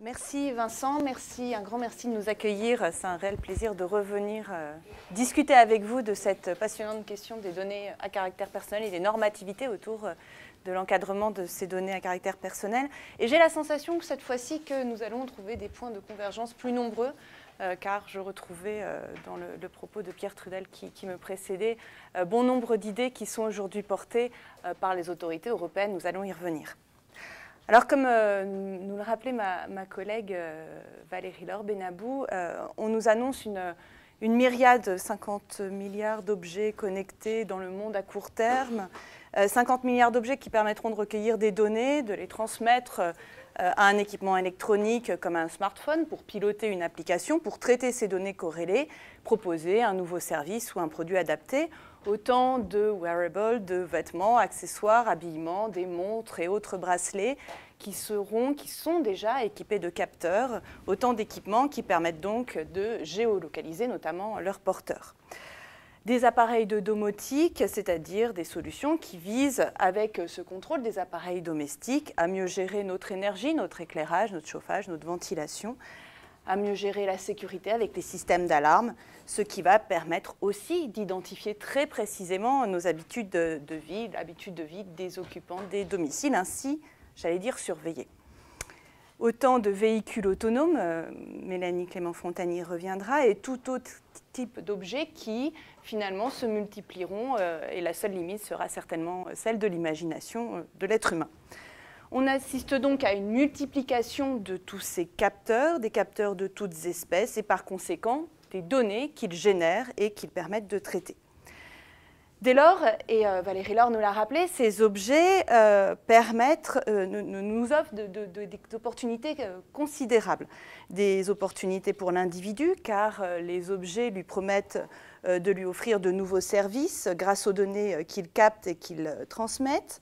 Merci Vincent, merci, un grand merci de nous accueillir. C'est un réel plaisir de revenir euh, discuter avec vous de cette passionnante question des données à caractère personnel et des normativités autour euh, de l'encadrement de ces données à caractère personnel. Et j'ai la sensation que cette fois-ci que nous allons trouver des points de convergence plus nombreux. Euh, car je retrouvais dans le, propos de Pierre Trudel qui, me précédait bon nombre d'idées qui sont aujourd'hui portées par les autorités européennes. Nous allons y revenir. Alors, comme euh, nous le rappelait ma, collègue euh, Valérie Lorbenabou, euh, on nous annonce une, une myriade, 50 milliards d'objets connectés dans le monde à court terme, 50 milliards d'objets qui permettront de recueillir des données, de les transmettre à un équipement électronique comme un smartphone pour piloter une application, pour traiter ces données corrélées, proposer un nouveau service ou un produit adapté. Autant de wearables, de vêtements, accessoires, habillements, des montres et autres bracelets qui seront, qui sont déjà équipés de capteurs, autant d'équipements qui permettent donc de géolocaliser notamment leurs porteurs. Des appareils de domotique, c'est-à-dire des solutions qui visent, avec ce contrôle des appareils domestiques, à mieux gérer notre énergie, notre éclairage, notre chauffage, notre ventilation, à mieux gérer la sécurité avec les systèmes d'alarme, ce qui va permettre aussi d'identifier très précisément nos habitudes de, vie, l'habitude de vie des occupants des domiciles, ainsi, j'allais dire, surveillés. Autant de véhicules autonomes, euh, Mélanie clément fontani reviendra, et tout autre type d'objets qui, finalement, se multiplieront, euh, et la seule limite sera certainement celle de l'imagination euh, de l'être humain. On assiste donc à une multiplication de tous ces capteurs, des capteurs de toutes espèces, et par conséquent des données qu'ils génèrent et qu'ils permettent de traiter. Dès lors, et euh, Valérie Laure nous l'a rappelé, ces objets euh, permettent, euh, nous offrent des opportunités considérables. Des opportunités pour l'individu, car les objets lui promettent de lui offrir de nouveaux services grâce aux données qu'ils captent et qu'ils transmettent.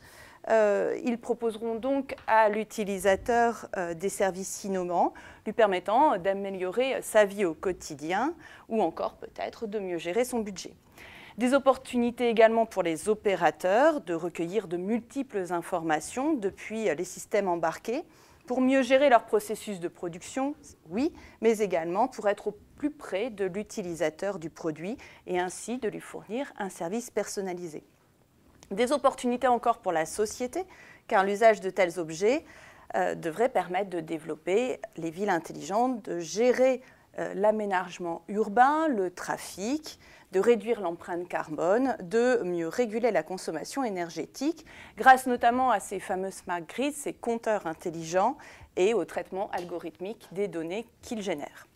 Euh, ils proposeront donc à l'utilisateur euh, des services innovants, lui permettant d'améliorer euh, sa vie au quotidien ou encore peut-être de mieux gérer son budget. Des opportunités également pour les opérateurs de recueillir de multiples informations depuis les systèmes embarqués pour mieux gérer leur processus de production, oui, mais également pour être au plus près de l'utilisateur du produit et ainsi de lui fournir un service personnalisé. Des opportunités encore pour la société, car l'usage de tels objets euh, devrait permettre de développer les villes intelligentes, de gérer euh, l'aménagement urbain, le trafic, de réduire l'empreinte carbone, de mieux réguler la consommation énergétique, grâce notamment à ces fameux smart grids, ces compteurs intelligents et au traitement algorithmique des données qu'ils génèrent.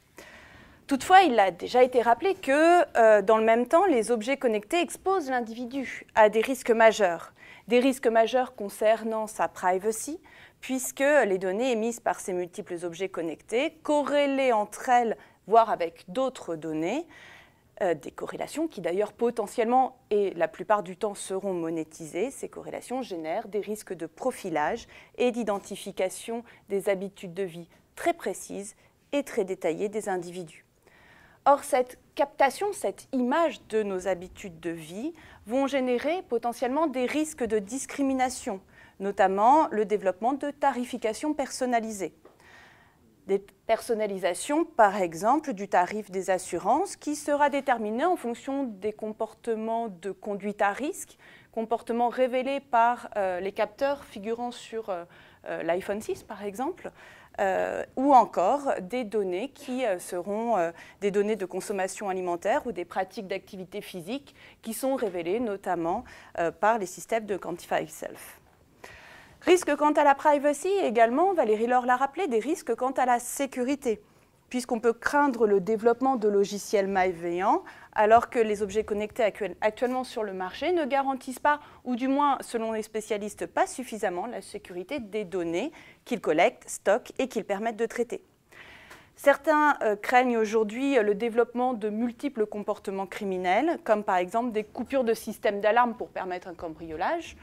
Toutefois, il a déjà été rappelé que, euh, dans le même temps, les objets connectés exposent l'individu à des risques majeurs. Des risques majeurs concernant sa privacy, puisque les données émises par ces multiples objets connectés, corrélées entre elles, voire avec d'autres données, euh, des corrélations qui d'ailleurs potentiellement et la plupart du temps seront monétisées. Ces corrélations génèrent des risques de profilage et d'identification des habitudes de vie très précises et très détaillées des individus. Or, cette captation, cette image de nos habitudes de vie vont générer potentiellement des risques de discrimination, notamment le développement de tarifications personnalisées. Des personnalisations, par exemple, du tarif des assurances qui sera déterminé en fonction des comportements de conduite à risque, comportements révélés par euh, les capteurs figurant sur euh, euh, l'iPhone 6, par exemple, euh, ou encore des données qui euh, seront euh, des données de consommation alimentaire ou des pratiques d'activité physique qui sont révélées notamment par les systèmes de Quantify Self. Risques quant à la privacy également, Valérie Laure l'a rappelé, des risques quant à la sécurité puisqu'on peut craindre le développement de logiciels malveillants, alors que les objets connectés actuellement sur le marché ne garantissent pas, ou du moins selon les spécialistes, pas suffisamment la sécurité des données qu'ils collectent, stockent et qu'ils permettent de traiter. Certains euh, craignent aujourd'hui euh, le développement de multiples comportements criminels, comme par exemple des coupures de systèmes d'alarme pour permettre un cambriolage,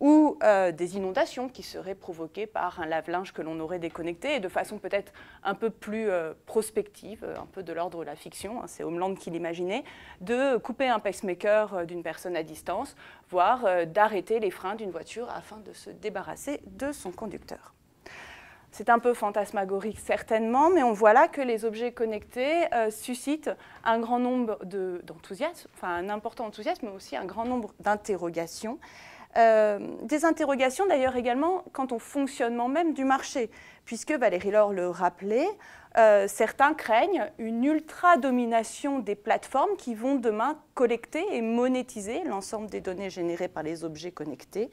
ou euh, des inondations qui seraient provoquées par un lave-linge que l'on aurait déconnecté, et de façon peut-être un peu plus euh, prospective, euh, un peu de l'ordre de la fiction, hein, c'est Homeland qui l'imaginait, de couper un pacemaker d'une personne à distance, voire d'arrêter les freins d'une voiture afin de se débarrasser de son conducteur. C'est un peu fantasmagorique certainement, mais on voit là que les objets connectés suscitent un grand nombre d'enthousiasmes, enfin un important enthousiasme, mais aussi un grand nombre d'interrogations. Euh, des interrogations d'ailleurs également quant au fonctionnement même du marché, puisque Valérie Laure le rappelait, euh, certains craignent une ultra-domination des plateformes qui vont demain collecter et monétiser l'ensemble des données générées par les objets connectés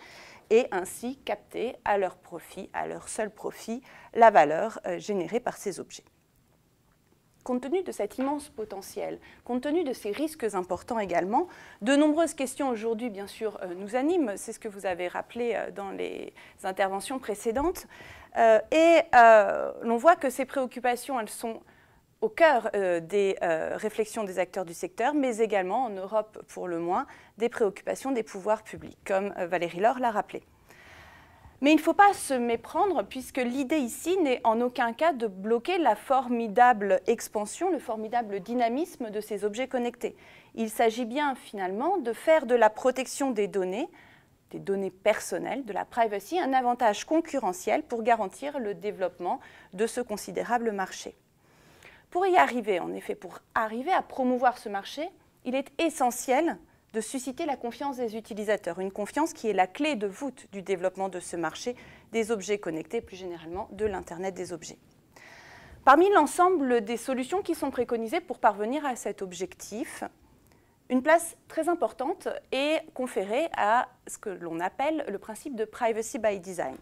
et ainsi capter à leur profit, à leur seul profit, la valeur euh, générée par ces objets compte tenu de cet immense potentiel, compte tenu de ces risques importants également, de nombreuses questions aujourd'hui, bien sûr, euh, nous animent. C'est ce que vous avez rappelé euh, dans les interventions précédentes. Euh, et l'on voit que ces préoccupations, elles sont au cœur des réflexions des acteurs du secteur, mais également en Europe pour le moins, des préoccupations des pouvoirs publics, comme Valérie Laure l'a rappelé. Mais il ne faut pas se méprendre puisque l'idée ici n'est en aucun cas de bloquer la formidable expansion, le formidable dynamisme de ces objets connectés. Il s'agit bien finalement de faire de la protection des données, des données personnelles, de la privacy, un avantage concurrentiel pour garantir le développement de ce considérable marché. Pour y arriver, en effet, pour arriver à promouvoir ce marché, il est essentiel de susciter la confiance des utilisateurs, une confiance qui est la clé de voûte du développement de ce marché des objets connectés, plus généralement de l'Internet des objets. Parmi l'ensemble des solutions qui sont préconisées pour parvenir à cet objectif, une place très importante est conférée à ce que l'on appelle le principe de privacy by design.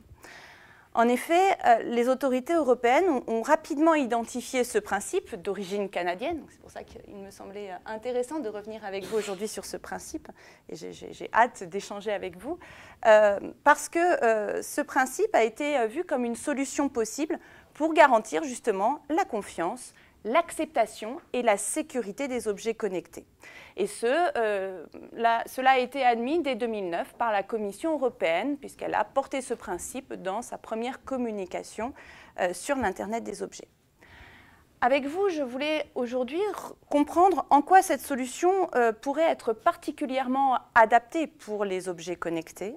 En effet, euh, les autorités européennes ont, rapidement identifié ce principe d'origine canadienne. C'est pour ça qu'il me semblait euh, intéressant de revenir avec vous aujourd'hui sur ce principe. Et j'ai hâte d'échanger avec vous. Euh, parce que ce principe a été vu comme une solution possible pour garantir justement la confiance, l'acceptation et la sécurité des objets connectés. Et ce, euh, cela a été admis dès 2009 par la Commission européenne, puisqu'elle a porté ce principe dans sa première communication euh, sur l'Internet des objets. Avec vous, je voulais aujourd'hui comprendre en quoi cette solution euh, pourrait être particulièrement adaptée pour les objets connectés.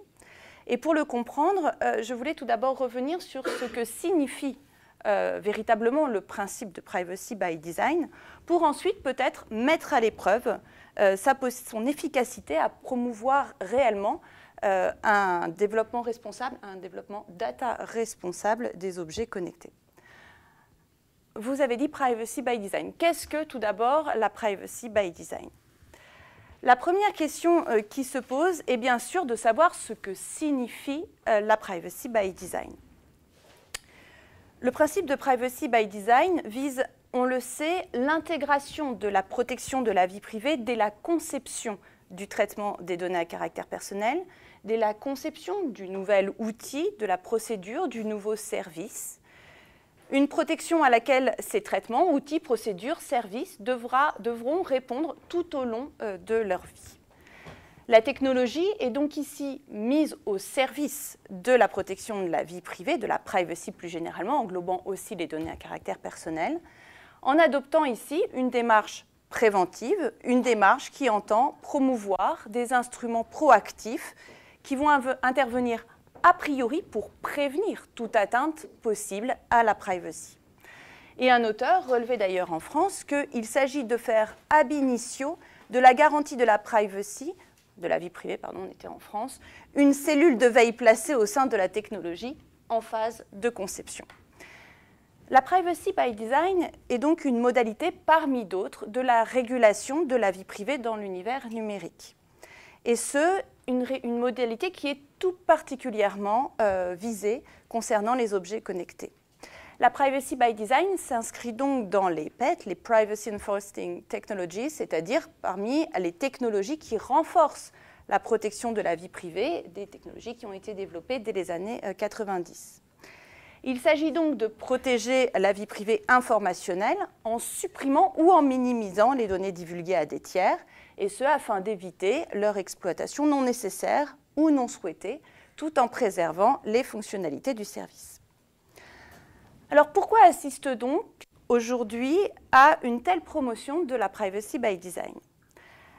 Et pour le comprendre, je voulais tout d'abord revenir sur ce que signifie euh, véritablement le principe de privacy by design, pour ensuite peut-être mettre à l'épreuve euh, son efficacité à promouvoir réellement euh, un développement responsable, un développement data responsable des objets connectés. Vous avez dit privacy by design. Qu'est-ce que tout d'abord la privacy by design la première question qui se pose est bien sûr de savoir ce que signifie la privacy by design. Le principe de privacy by design vise, on le sait, l'intégration de la protection de la vie privée dès la conception du traitement des données à caractère personnel, dès la conception du nouvel outil, de la procédure, du nouveau service. Une protection à laquelle ces traitements, outils, procédures, services devra, devront répondre tout au long euh, de leur vie. La technologie est donc ici mise au service de la protection de la vie privée, de la privacy plus généralement, englobant aussi les données à caractère personnel, en adoptant ici une démarche préventive, une démarche qui entend promouvoir des instruments proactifs qui vont intervenir a priori pour prévenir toute atteinte possible à la privacy. Et un auteur relevait d'ailleurs en France qu'il s'agit de faire ab initio de la garantie de la privacy de la vie privée, pardon, on était en France, une cellule de veille placée au sein de la technologie en phase de conception. La privacy by design est donc une modalité parmi d'autres de la régulation de la vie privée dans l'univers numérique. Et ce, une, modalité qui est tout particulièrement euh, visée concernant les objets connectés. La privacy by design s'inscrit donc dans les PET, les Privacy Enforcing Technologies, c'est-à-dire parmi les technologies qui renforcent la protection de la vie privée, des technologies qui ont été développées dès les années 90. Euh, Il s'agit donc de protéger la vie privée informationnelle en supprimant ou en minimisant les données divulguées à des tiers, et ce afin d'éviter leur exploitation non nécessaire ou non souhaitée, tout en préservant les fonctionnalités du service. Alors pourquoi assiste donc aujourd'hui à une telle promotion de la privacy by design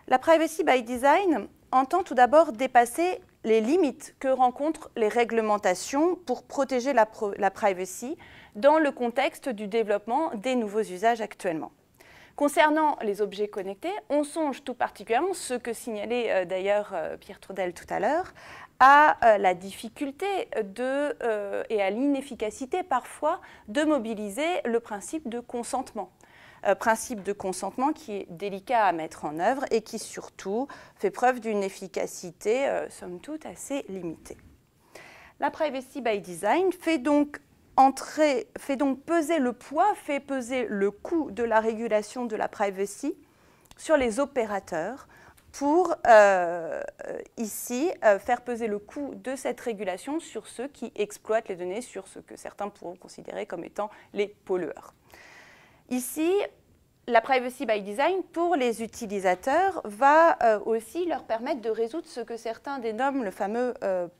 La privacy by design entend tout d'abord dépasser les limites que rencontrent les réglementations pour protéger la, privacy dans le contexte du développement des nouveaux usages actuellement. Concernant les objets connectés, on songe tout particulièrement, ce que signalait euh, d'ailleurs euh, Pierre Trudel tout à l'heure, à euh, la difficulté euh, et à l'inefficacité parfois de mobiliser le principe de consentement. Euh, principe de consentement qui est délicat à mettre en œuvre et qui surtout fait preuve d'une efficacité, somme toute, assez limitée. La privacy by design fait donc, fait donc peser le poids, fait peser le coût de la régulation de la privacy sur les opérateurs pour euh, euh, ici euh, faire peser le coût de cette régulation sur ceux qui exploitent les données, sur ce que certains pourront considérer comme étant les pollueurs. Ici, la privacy by design pour les utilisateurs va aussi leur permettre de résoudre ce que certains dénomment le fameux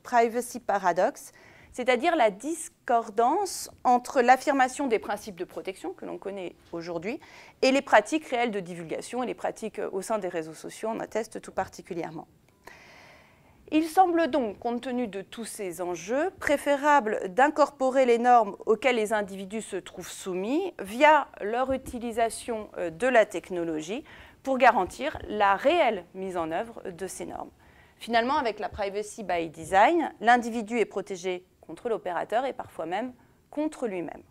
privacy paradox » c'est-à-dire la discordance entre l'affirmation des principes de protection que l'on connaît aujourd'hui et les pratiques réelles de divulgation et les pratiques euh, au sein des réseaux sociaux en attestent tout particulièrement. Il semble donc, compte tenu de tous ces enjeux, préférable d'incorporer les normes auxquelles les individus se trouvent soumis via leur utilisation euh, de la technologie pour garantir la réelle mise en œuvre de ces normes. Finalement, avec la privacy by design, l'individu est protégé contre l'opérateur et parfois même contre lui-même.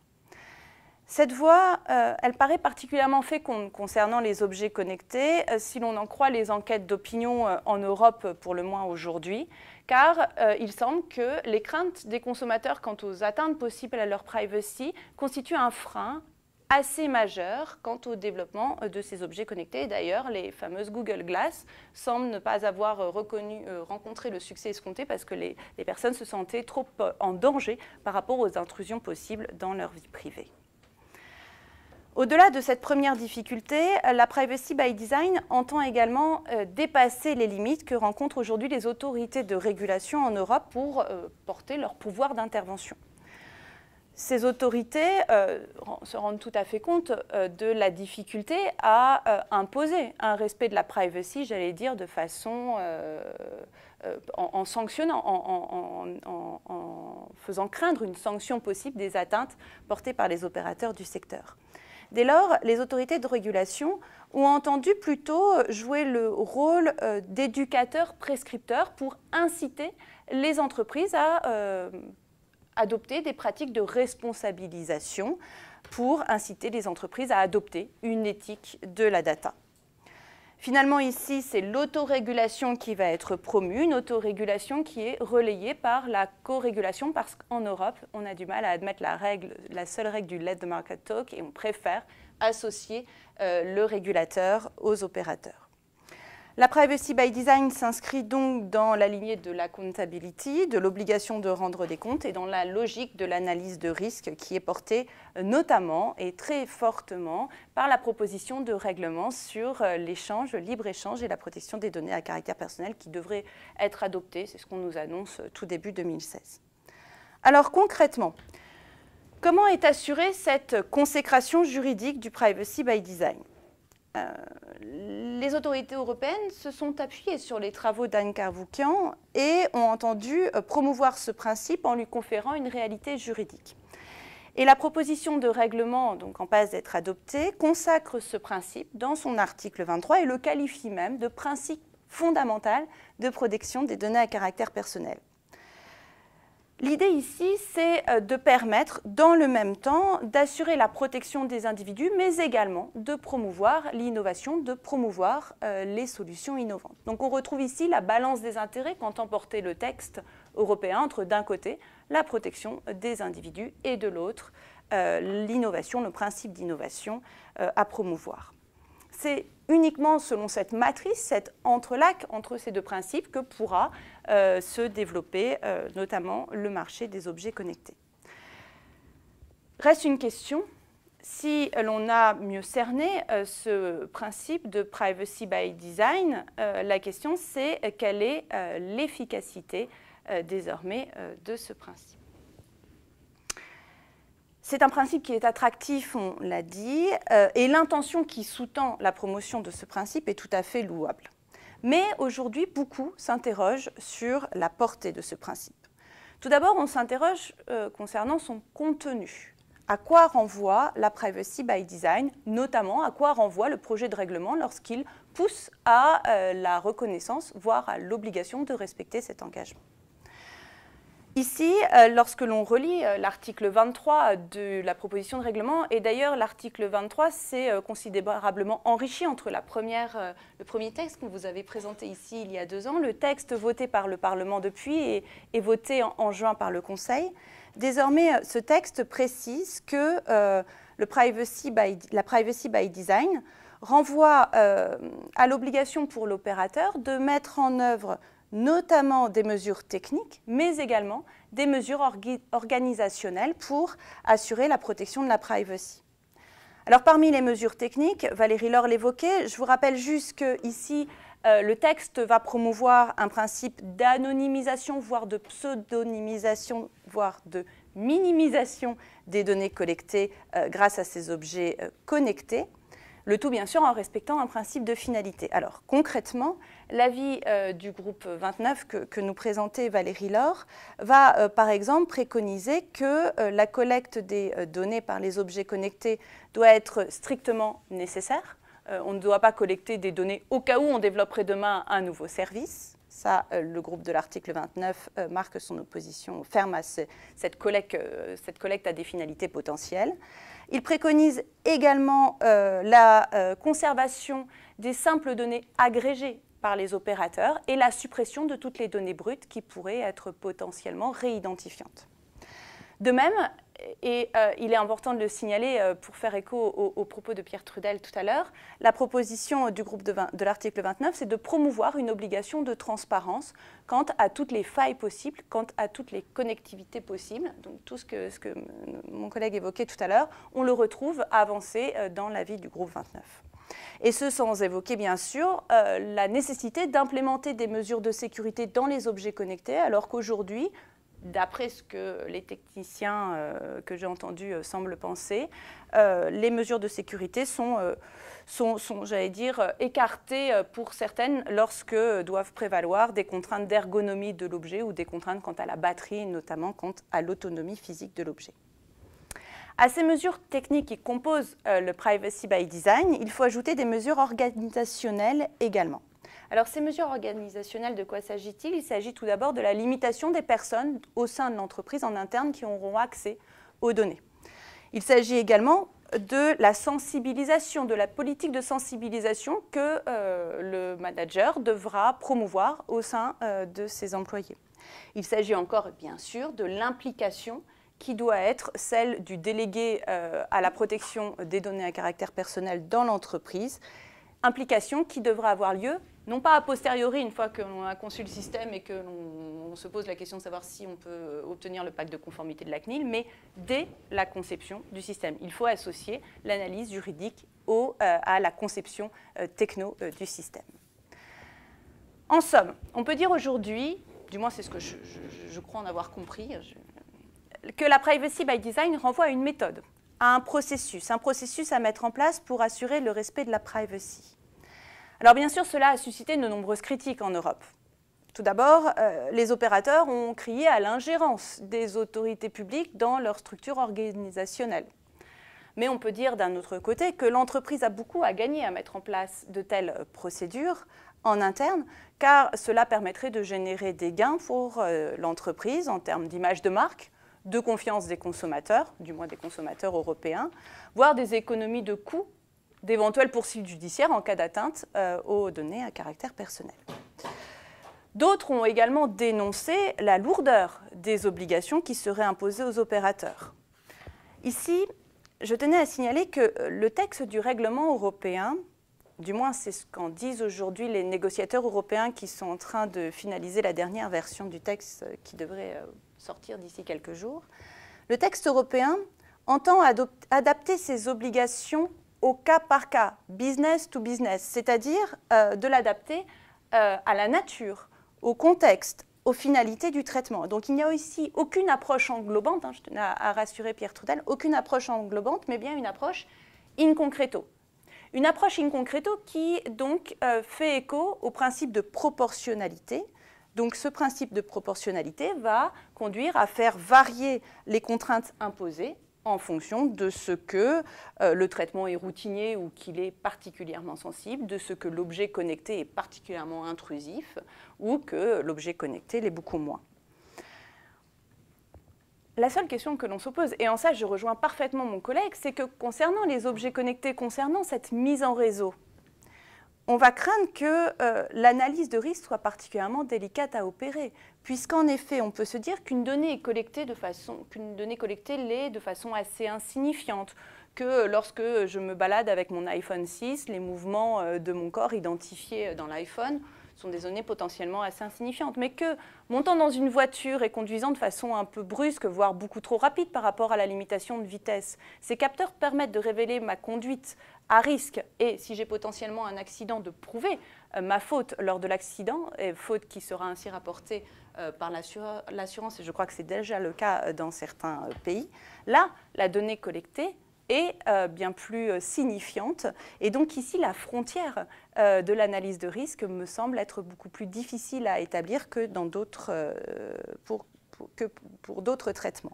Cette voie, euh, elle paraît particulièrement féconde concernant les objets connectés, euh, si l'on en croit les enquêtes d'opinion euh, en Europe pour le moins aujourd'hui, car il semble que les craintes des consommateurs quant aux atteintes possibles à leur privacy constituent un frein assez majeur quant au développement euh, de ces objets connectés. D'ailleurs, les fameuses Google Glass semblent ne pas avoir euh, euh, rencontré le succès escompté parce que les, les personnes se sentaient trop en danger par rapport aux intrusions possibles dans leur vie privée. Au-delà de cette première difficulté, la privacy by design entend également dépasser les limites que rencontrent aujourd'hui les autorités de régulation en Europe pour porter leur pouvoir d'intervention ces autorités euh, se rendent tout à fait compte euh, de la difficulté à euh, imposer un respect de la privacy, j'allais dire, de façon en, sanctionnant, en, en, faisant craindre une sanction possible des atteintes portées par les opérateurs du secteur. Dès lors, les autorités de régulation ont entendu plutôt jouer le rôle d'éducateur prescripteur pour inciter les entreprises à adopter des pratiques de responsabilisation pour inciter les entreprises à adopter une éthique de la data. Finalement, ici, c'est l'autorégulation qui va être promue, une autorégulation qui est relayée par la co-régulation, parce qu'en Europe, on a du mal à admettre la, règle, la seule règle du Let the Market Talk et on préfère associer euh, le régulateur aux opérateurs. La privacy by design s'inscrit donc dans la lignée de la comptabilité, de l'obligation de rendre des comptes et dans la logique de l'analyse de risque qui est portée euh, notamment et très fortement par la proposition de règlement sur euh, l'échange, le libre-échange et la protection des données à caractère personnel qui devrait être adoptée, c'est ce qu'on nous annonce euh, tout début 2016. Alors concrètement, comment est assurée cette consécration juridique du privacy by design les autorités européennes se sont appuyées sur les travaux d'Anne Carvoukian et ont entendu euh, promouvoir ce principe en lui conférant une réalité juridique. Et la proposition de règlement, donc en passe d'être adoptée, consacre ce principe dans son article 23 et le qualifie même de principe fondamental de protection des données à caractère personnel. L'idée ici, c'est euh, de permettre, dans le même temps, d'assurer la protection des individus, mais également de promouvoir l'innovation, de promouvoir euh, les solutions innovantes. Donc on retrouve ici la balance des intérêts qu'entend porter le texte européen entre, d'un côté, la protection des individus et, de l'autre, euh, l'innovation, le principe d'innovation à promouvoir c'est uniquement selon cette matrice, cet entrelac entre ces deux principes que pourra euh, se développer euh, notamment le marché des objets connectés. Reste une question. Si l'on a mieux cerné euh, ce principe de privacy by design, la question c'est quelle est l'efficacité désormais de ce principe. C'est un principe qui est attractif, on l'a dit, euh, et l'intention qui sous-tend la promotion de ce principe est tout à fait louable. Mais aujourd'hui, beaucoup s'interrogent sur la portée de ce principe. Tout d'abord, on s'interroge euh, concernant son contenu. À quoi renvoie la privacy by design, notamment à quoi renvoie le projet de règlement lorsqu'il pousse à euh, la reconnaissance, voire à l'obligation de respecter cet engagement Ici, euh, lorsque l'on relit euh, l'article 23 euh, de la proposition de règlement, et d'ailleurs l'article 23 s'est considérablement enrichi entre le premier texte que vous avez présenté ici il y a deux ans, le texte voté par le Parlement depuis et, voté en, juin par le Conseil. Désormais, ce texte précise que privacy by, la privacy by design renvoie à l'obligation pour l'opérateur de mettre en œuvre notamment des mesures techniques, mais également des mesures organisationnelles pour assurer la protection de la privacy. Alors parmi les mesures techniques, Valérie Laure l'évoquait, je vous rappelle juste que ici, euh, le texte va promouvoir un principe d'anonymisation, voire de pseudonymisation, voire de minimisation des données collectées euh, grâce à ces objets euh, connectés. Le tout, bien sûr, en respectant un principe de finalité. Alors, concrètement, L'avis euh, du groupe 29 que, nous présentait Valérie Laure va euh, par exemple préconiser que euh, la collecte des données par les objets connectés doit être strictement nécessaire. on ne doit pas collecter des données au cas où on développerait demain un nouveau service. Ça, le groupe de l'article 29 marque son opposition ferme à collecte, cette, collecte, à des finalités potentielles. Il préconise également la conservation des simples données agrégées par les opérateurs et la suppression de toutes les données brutes qui pourraient être potentiellement réidentifiantes. De même, et euh, il est important de le signaler euh, pour faire écho aux, propos de Pierre Trudel tout à l'heure, la proposition du groupe de, de l'article 29, c'est de promouvoir une obligation de transparence quant à toutes les failles possibles, quant à toutes les connectivités possibles. Donc tout ce que, mon collègue évoquait tout à l'heure, on le retrouve avancé euh, dans l'avis du groupe 29. Et ce sans évoquer bien sûr euh, la nécessité d'implémenter des mesures de sécurité dans les objets connectés, alors qu'aujourd'hui, d'après ce que les techniciens euh, que j'ai entendus euh, semblent penser, les mesures de sécurité sont, sont j'allais dire, écartées pour certaines lorsque doivent prévaloir des contraintes d'ergonomie de l'objet ou des contraintes quant à la batterie, notamment quant à l'autonomie physique de l'objet. À ces mesures techniques qui composent euh, le Privacy by Design, il faut ajouter des mesures organisationnelles également. Alors ces mesures organisationnelles, de quoi s'agit-il Il, s'agit tout d'abord de la limitation des personnes au sein de l'entreprise en interne qui auront accès aux données. Il s'agit également de la sensibilisation, de la politique de sensibilisation que euh, le manager devra promouvoir au sein euh, de ses employés. Il s'agit encore, bien sûr, de l'implication qui doit être celle du délégué euh, à la protection des données à caractère personnel dans l'entreprise, implication qui devra avoir lieu, non pas a posteriori, une fois qu'on a conçu le système et que l'on se pose la question de savoir si on peut obtenir le pacte de conformité de la CNIL, mais dès la conception du système. Il faut associer l'analyse juridique euh, à la conception euh, techno du système. En somme, on peut dire aujourd'hui, du moins c'est ce que je, crois en avoir compris, que la privacy by design renvoie à une méthode, à un processus, un processus à mettre en place pour assurer le respect de la privacy. Alors bien sûr, cela a suscité de nombreuses critiques en Europe. Tout d'abord, euh, les opérateurs ont crié à l'ingérence des autorités publiques dans leur structure organisationnelle. Mais on peut dire d'un autre côté que l'entreprise a beaucoup à gagner à mettre en place de telles procédures en interne, car cela permettrait de générer des gains pour euh, l'entreprise en termes d'image de marque, de confiance des consommateurs, du moins des consommateurs européens, voire des économies de coûts d'éventuels poursuites judiciaires en cas d'atteinte euh, aux données à caractère personnel. D'autres ont également dénoncé la lourdeur des obligations qui seraient imposées aux opérateurs. Ici, je tenais à signaler que euh, le texte du règlement européen, du moins c'est ce qu'en disent aujourd'hui les négociateurs européens qui sont en train de finaliser la dernière version du texte euh, qui devrait sortir d'ici quelques jours, le texte européen entend adapter ses obligations au cas par cas, business to business, c'est-à-dire euh, de l'adapter euh, à la nature, au contexte, aux finalités du traitement. Donc il n'y a ici aucune approche englobante, hein, je tenais à, rassurer Pierre Trudel, aucune approche englobante, mais bien une approche in concreto. Une approche in concreto qui donc euh, fait écho au principe de proportionnalité, donc ce principe de proportionnalité va conduire à faire varier les contraintes imposées en fonction de ce que euh, le traitement est routinier ou qu'il est particulièrement sensible, de ce que l'objet connecté est particulièrement intrusif ou que l'objet connecté l'est beaucoup moins. La seule question que l'on se pose, et en ça je rejoins parfaitement mon collègue, c'est que concernant les objets connectés, concernant cette mise en réseau on va craindre que euh, l'analyse de risque soit particulièrement délicate à opérer, puisqu'en effet, on peut se dire qu'une donnée est collectée de qu'une donnée collectée l'est de façon assez insignifiante, que euh, lorsque je me balade avec mon iPhone 6, les mouvements euh, de mon corps identifiés dans l'iPhone sont des données potentiellement assez insignifiantes, mais que montant dans une voiture et conduisant de façon un peu brusque, voire beaucoup trop rapide par rapport à la limitation de vitesse, ces capteurs permettent de révéler ma conduite à risque et si j'ai potentiellement un accident, de prouver euh, ma faute lors de l'accident, faute qui sera ainsi rapportée euh, par l'assurance, et je crois que c'est déjà le cas euh, dans certains pays, là, la donnée collectée est bien plus signifiante. Et donc ici, la frontière de l'analyse de risque me semble être beaucoup plus difficile à établir que dans d'autres, pour, que pour d'autres traitements.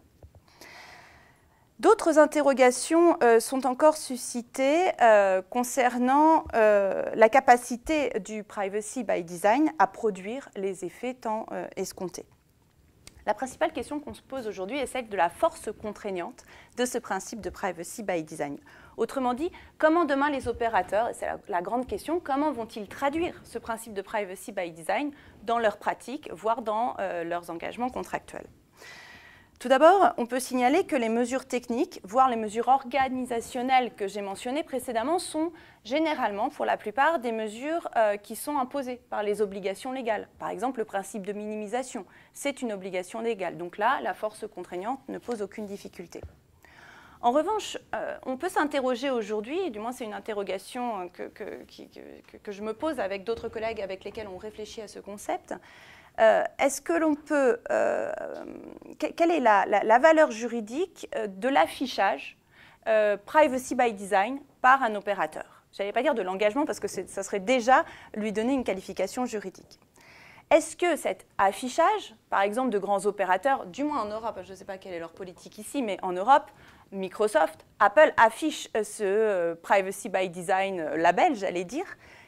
D'autres interrogations euh, sont encore suscitées euh, concernant euh, la capacité du privacy by design à produire les effets tant escomptés. La principale question qu'on se pose aujourd'hui est celle de la force contraignante de ce principe de privacy by design. Autrement dit, comment demain les opérateurs, et c'est la, la, grande question, comment vont-ils traduire ce principe de privacy by design dans leurs pratiques, voire dans leurs engagements contractuels tout d'abord, on peut signaler que les mesures techniques, voire les mesures organisationnelles que j'ai mentionnées précédemment, sont généralement, pour la plupart, des mesures euh, qui sont imposées par les obligations légales. Par exemple, le principe de minimisation, c'est une obligation légale. Donc là, la force contraignante ne pose aucune difficulté. En revanche, euh, on peut s'interroger aujourd'hui, du moins c'est une interrogation euh, que, que je me pose avec d'autres collègues avec lesquels on réfléchit à ce concept, euh, est-ce que l'on peut. Euh, quelle est la, valeur juridique euh, de l'affichage privacy by design par un opérateur Je n'allais pas dire de l'engagement parce que ça serait déjà lui donner une qualification juridique. Est-ce que cet affichage, par exemple de grands opérateurs, du moins en Europe, je ne sais pas quelle est leur politique ici, mais en Europe, Microsoft, Apple affiche ce privacy by design label, j'allais dire,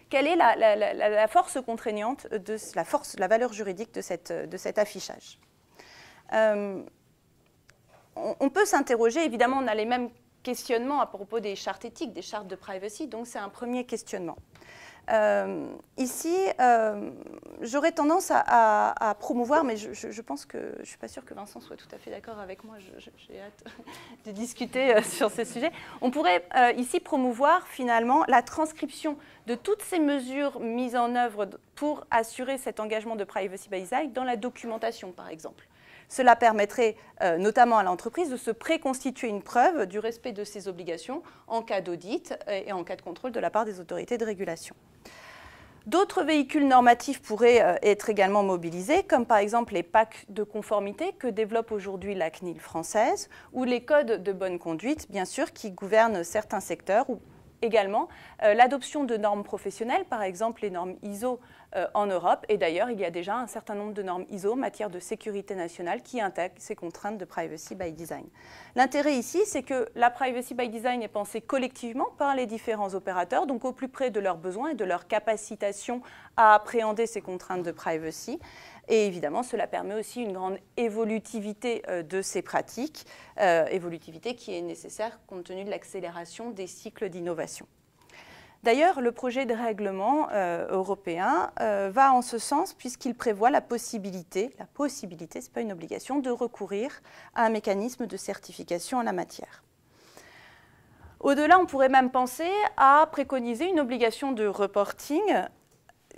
quelle est la, force contraignante, de, la valeur juridique de, cet affichage euh, on peut s'interroger, évidemment, on a les mêmes questionnements à propos des chartes éthiques, des chartes de privacy, donc c'est un premier questionnement. Euh, ici, euh, j'aurais tendance à, promouvoir, mais je, pense que je ne suis pas sûre que Vincent soit tout à fait d'accord avec moi, j'ai hâte de discuter euh, sur ce sujet. On pourrait ici promouvoir finalement la transcription de toutes ces mesures mises en œuvre pour assurer cet engagement de Privacy by Design dans la documentation, par exemple. Cela permettrait euh, notamment à l'entreprise de se préconstituer une preuve du respect de ses obligations en cas d'audit et en cas de contrôle de la part des autorités de régulation. D'autres véhicules normatifs pourraient euh, être également mobilisés, comme par exemple les packs de conformité que développe aujourd'hui la CNIL française, ou les codes de bonne conduite, bien sûr, qui gouvernent certains secteurs, ou également euh, l'adoption de normes professionnelles, par exemple les normes ISO euh, en Europe. Et d'ailleurs, il y a déjà un certain nombre de normes ISO en matière de sécurité nationale qui intègrent ces contraintes de privacy by design. L'intérêt ici, c'est que la privacy by design est pensée collectivement par les différents opérateurs, donc au plus près de leurs besoins et de leur capacitation à appréhender ces contraintes de privacy. Et évidemment, cela permet aussi une grande évolutivité euh, de ces pratiques, euh, évolutivité qui est nécessaire compte tenu de l'accélération des cycles d'innovation. D'ailleurs, le projet de règlement euh, européen euh, va en ce sens puisqu'il prévoit la possibilité, la possibilité, ce n'est pas une obligation, de recourir à un mécanisme de certification en la matière. Au-delà, on pourrait même penser à préconiser une obligation de reporting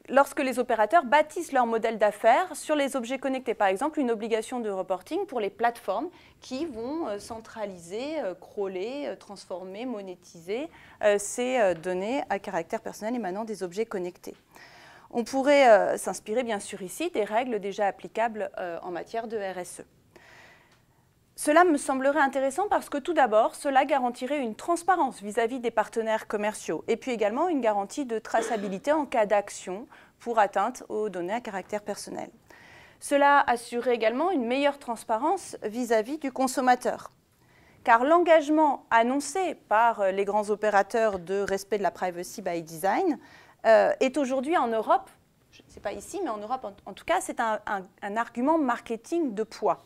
lorsque les opérateurs bâtissent leur modèle d'affaires sur les objets connectés. Par exemple, une obligation de reporting pour les plateformes qui vont euh, centraliser, euh, crawler, euh, transformer, monétiser ces données à caractère personnel émanant des objets connectés. On pourrait s'inspirer bien sûr ici des règles déjà applicables en matière de RSE. Cela me semblerait intéressant parce que tout d'abord, cela garantirait une transparence vis-à-vis des partenaires commerciaux et puis également une garantie de traçabilité en cas d'action pour atteinte aux données à caractère personnel. Cela assurerait également une meilleure transparence vis-à-vis du consommateur. Car l'engagement annoncé par euh, les grands opérateurs de respect de la privacy by design euh, est aujourd'hui en Europe, je ne sais pas ici, mais en Europe en, tout cas, c'est un argument marketing de poids.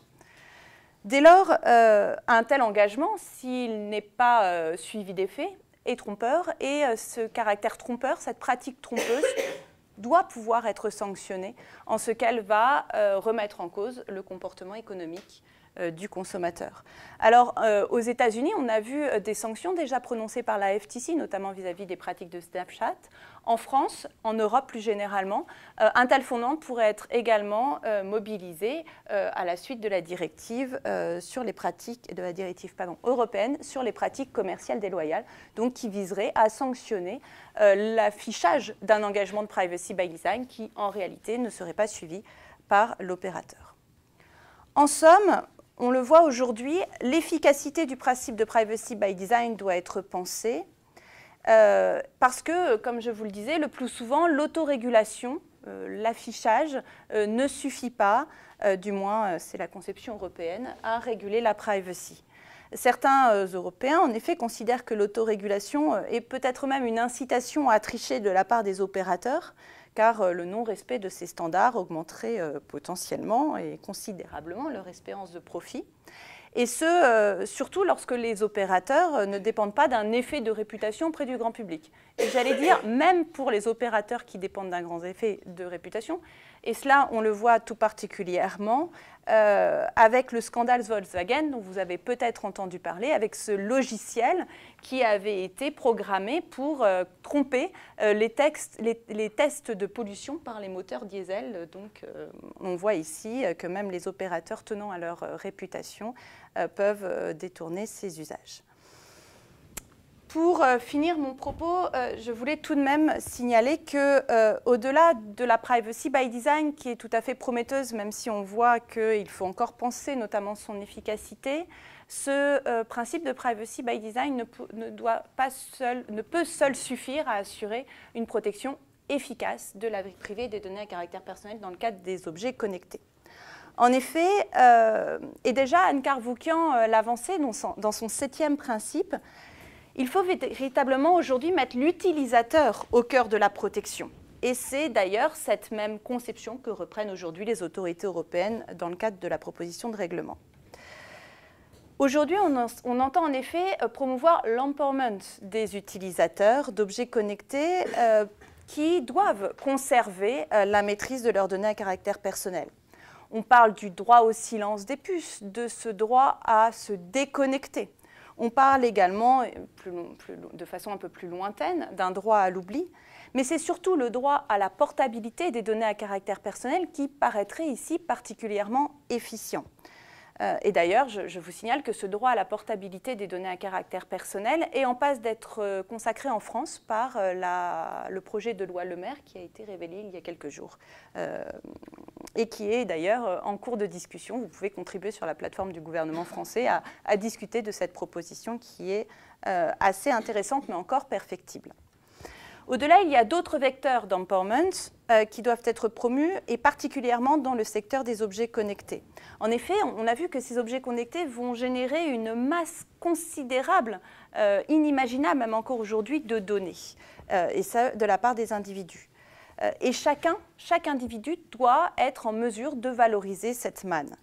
Dès lors, euh, un tel engagement, s'il n'est pas euh, suivi des faits, est trompeur et euh, ce caractère trompeur, cette pratique trompeuse, doit pouvoir être sanctionnée en ce qu'elle va remettre en cause le comportement économique euh, du consommateur. Alors, euh, aux États-Unis, on a vu euh, des sanctions déjà prononcées par la FTC, notamment vis-à-vis des pratiques de Snapchat. En France, en Europe plus généralement, un tel fondement pourrait être également mobilisé à la suite de la directive sur les pratiques de la directive pardon, européenne sur les pratiques commerciales déloyales, donc qui viserait à sanctionner l'affichage d'un engagement de privacy by design qui, en réalité, ne serait pas suivi par l'opérateur. En somme, on le voit aujourd'hui, l'efficacité du principe de privacy by design doit être pensée. Euh, parce que, comme je vous le disais, le plus souvent, l'autorégulation, euh, l'affichage euh, ne suffit pas, du moins c'est la conception européenne, à réguler la privacy. Certains Européens, en effet, considèrent que l'autorégulation est peut-être même une incitation à tricher de la part des opérateurs, car euh, le non-respect de ces standards augmenterait euh, potentiellement et considérablement leur espérance de profit. Et ce, euh, surtout lorsque les opérateurs ne dépendent pas d'un effet de réputation auprès du grand public. Et j'allais dire, même pour les opérateurs qui dépendent d'un grand effet de réputation, et cela, on le voit tout particulièrement euh, avec le scandale Volkswagen dont vous avez peut-être entendu parler, avec ce logiciel qui avait été programmé pour euh, tromper euh, les, les, tests de pollution par les moteurs diesel. Donc on voit ici que même les opérateurs tenant à leur réputation peuvent détourner ces usages pour euh, finir mon propos, euh, je voulais tout de même signaler que, euh, au-delà de la privacy by design, qui est tout à fait prometteuse, même si on voit qu'il faut encore penser notamment son efficacité, ce principe de privacy by design ne, doit pas seul, ne peut seul suffire à assurer une protection efficace de la vie privée des données à caractère personnel dans le cadre des objets connectés. En effet, et déjà Anne Carvoukian l'avancée dans son septième principe, il faut véritablement aujourd'hui mettre l'utilisateur au cœur de la protection. Et c'est d'ailleurs cette même conception que reprennent aujourd'hui les autorités européennes dans le cadre de la proposition de règlement. Aujourd'hui, on, entend en effet euh, promouvoir l'empowerment des utilisateurs d'objets connectés euh, qui doivent conserver euh, la maîtrise de leurs données à caractère personnel. On parle du droit au silence des puces, de ce droit à se déconnecter. On parle également, euh, de façon un peu plus lointaine, d'un droit à l'oubli, mais c'est surtout le droit à la portabilité des données à caractère personnel qui paraîtrait ici particulièrement efficient. Euh, et d'ailleurs, je, vous signale que ce droit à la portabilité des données à caractère personnel est en passe d'être euh, consacré en France par euh, le projet de loi Le Maire qui a été révélé il y a quelques jours et qui est d'ailleurs en cours de discussion. Vous pouvez contribuer sur la plateforme du gouvernement français à, discuter de cette proposition qui est assez intéressante mais encore perfectible. Au-delà, il y a d'autres vecteurs d'empowerment euh, qui doivent être promus, et particulièrement dans le secteur des objets connectés. En effet, on a vu que ces objets connectés vont générer une masse considérable, euh, inimaginable même encore aujourd'hui, de données, euh, et ça de la part des individus. et chacun, chaque individu doit être en mesure de valoriser cette manne.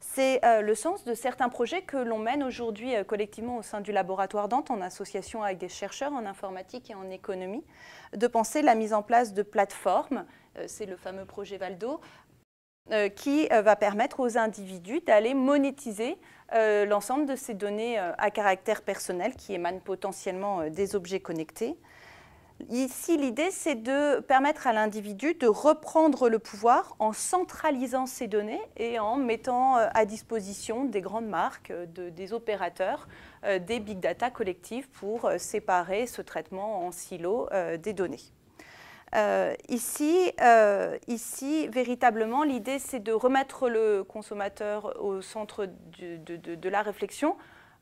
C'est euh, le sens de certains projets que l'on mène aujourd'hui euh, collectivement au sein du laboratoire Dante, en association avec des chercheurs en informatique et en économie, de penser la mise en place de plateformes, euh, c'est le fameux projet Valdo, qui va permettre aux individus d'aller monétiser l'ensemble de ces données à caractère personnel qui émanent potentiellement des objets connectés. Ici, l'idée, c'est de permettre à l'individu de reprendre le pouvoir en centralisant ses données et en mettant euh, à disposition des grandes marques, euh, des opérateurs, euh, des big data collectifs pour séparer ce traitement en silo des données. ici, ici, véritablement, l'idée, c'est de remettre le consommateur au centre de la réflexion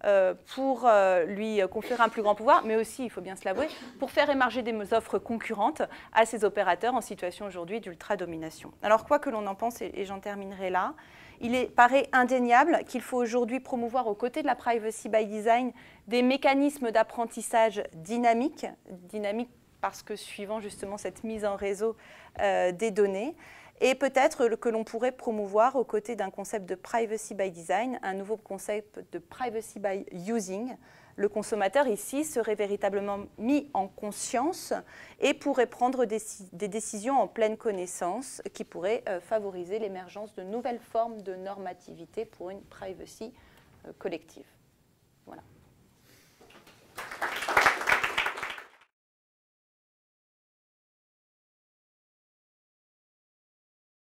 euh, pour euh, lui conférer un plus grand pouvoir, mais aussi, il faut bien se l'avouer, pour faire émerger des offres concurrentes à ces opérateurs en situation aujourd'hui d'ultra-domination. Alors quoi que l'on en pense, et j'en terminerai là, il paraît indéniable qu'il faut aujourd'hui promouvoir aux côtés de la privacy by design des mécanismes d'apprentissage dynamiques, dynamique parce que suivant justement cette mise en réseau euh, des données, et peut-être que l'on pourrait promouvoir aux côtés d'un concept de privacy by design, un nouveau concept de privacy by using. Le consommateur ici serait véritablement mis en conscience et pourrait prendre des, décisions en pleine connaissance qui pourraient euh, favoriser l'émergence de nouvelles formes de normativité pour une privacy euh, collective.